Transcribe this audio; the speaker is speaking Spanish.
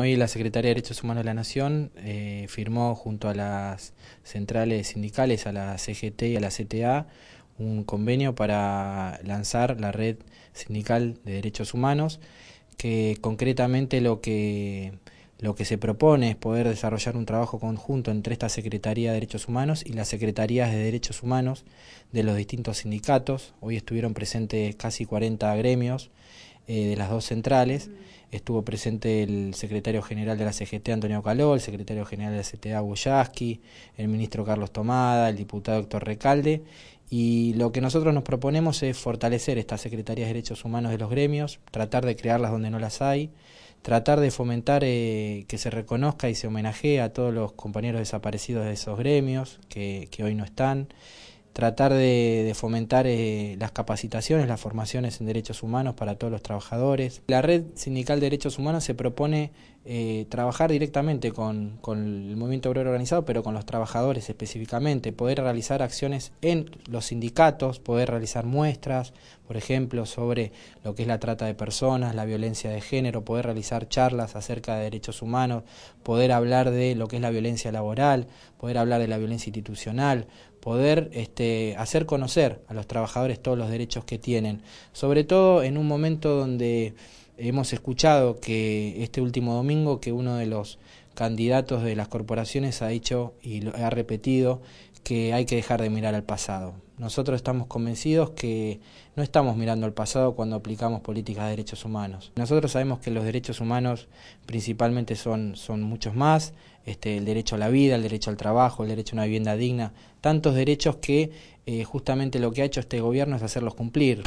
Hoy la Secretaría de Derechos Humanos de la Nación eh, firmó junto a las centrales sindicales, a la CGT y a la CTA, un convenio para lanzar la red sindical de derechos humanos, que concretamente lo que, lo que se propone es poder desarrollar un trabajo conjunto entre esta Secretaría de Derechos Humanos y las Secretarías de Derechos Humanos de los distintos sindicatos. Hoy estuvieron presentes casi 40 gremios eh, de las dos centrales. Mm. Estuvo presente el secretario general de la CGT, Antonio Caló, el secretario general de la CTA, Boyaski, el ministro Carlos Tomada, el diputado Héctor Recalde. Y lo que nosotros nos proponemos es fortalecer estas secretarías de derechos humanos de los gremios, tratar de crearlas donde no las hay, tratar de fomentar eh, que se reconozca y se homenaje a todos los compañeros desaparecidos de esos gremios que, que hoy no están tratar de, fomentar eh, las capacitaciones, las formaciones en derechos humanos para todos los trabajadores. La Red Sindical de Derechos Humanos se propone eh, trabajar directamente con, con, el movimiento obrero organizado, pero con los trabajadores específicamente, poder realizar acciones en los sindicatos, poder realizar muestras, por ejemplo, sobre lo que es la trata de personas, la violencia de género, poder realizar charlas acerca de derechos humanos, poder hablar de lo que es la violencia laboral, poder hablar de la violencia institucional, poder este, hacer conocer a los trabajadores todos los derechos que tienen, sobre todo en un momento donde Hemos escuchado que este último domingo que uno de los candidatos de las corporaciones ha dicho y ha repetido que hay que dejar de mirar al pasado. Nosotros estamos convencidos que no estamos mirando al pasado cuando aplicamos políticas de derechos humanos. Nosotros sabemos que los derechos humanos principalmente son, son muchos más, este, el derecho a la vida, el derecho al trabajo, el derecho a una vivienda digna, tantos derechos que eh, justamente lo que ha hecho este gobierno es hacerlos cumplir.